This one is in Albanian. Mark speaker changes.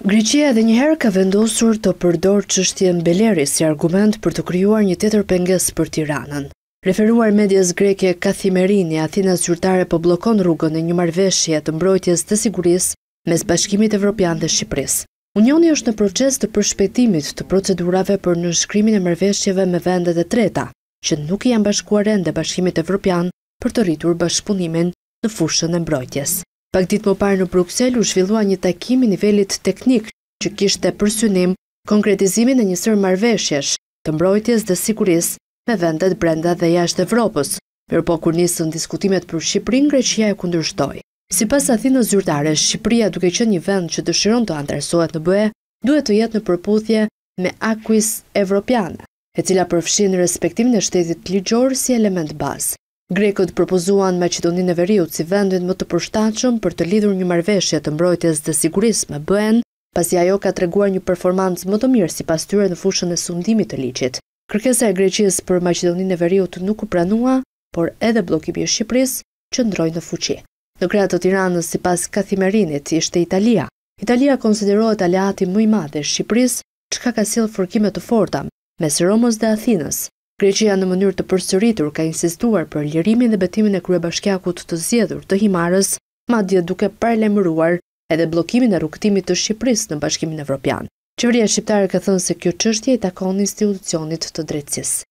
Speaker 1: Gryqia edhe njëherë ka vendosur të përdor qështjen Beleri si argument për të kryuar një tjetër penges për Tiranën. Referuar medjes greke Kathimerini, Athina Zyrtare po blokon rrugën e një marveshje të mbrojtjes të siguris mes bashkimit Evropian dhe Shqipëris. Unioni është në proces të përshpejtimit të procedurave për në shkrymin e marveshjeve me vendet e treta, që nuk i janë bashkuaren dhe bashkimit Evropian për të rritur bashkëpunimin në fushën e mbrojtjes. Pak më parë në Bruxelles u shvillua një takimi nivellit teknik që kishtë për synim konkretizimin e njësër marveshjesh të mbrojtjes dhe sikuris me vendet brenda dhe jashtë Evropës, për po kur njësën diskutimet për Shqipërinë, Greqia e kundërshtoj. Si pas zyrtare, Shqipëria duke që një vend që dëshiron të antarësohet në bëhe, duhet të jetë në përputhje me akuis evropiana, e cila përfshinë respektimin e shtetit të ligjorë si element bazë. Grekët propozuan Macedoninë e Veriut si vendin më të përshtatshëm për të lidhur një marrëveshje të mbrojtjes dhe sigurisë me BE-n, pasi ajo ka treguar një performancë më të mirë sipas tyre në fushën e sundimit të ligjit. Kërkesa e Greqisë për Macedoninë e Veriut nuk u pranua, por edhe bllokimi i Shqipërisë ndrojnë në fuqi. Në krah të Tiranës sipas Kathimerinit ishte Italia. Italia konsiderohet aleati më i madh i Shqipërisë, çka ka silë fërkimet të forta mes Romës dhe Athinës. Greqia në mënyrë të përsëritur ka insistuar për lirimin dhe betimin e bashkjakut të zgjedhur të Himarës, madje duke paralajmëruar edhe bllokimin e rrugëtimit të Shqipërisë në Bashkimin Evropian. Qeveria shqiptare ka thënë se kjo çështje i takon institucionit të drejtësisë.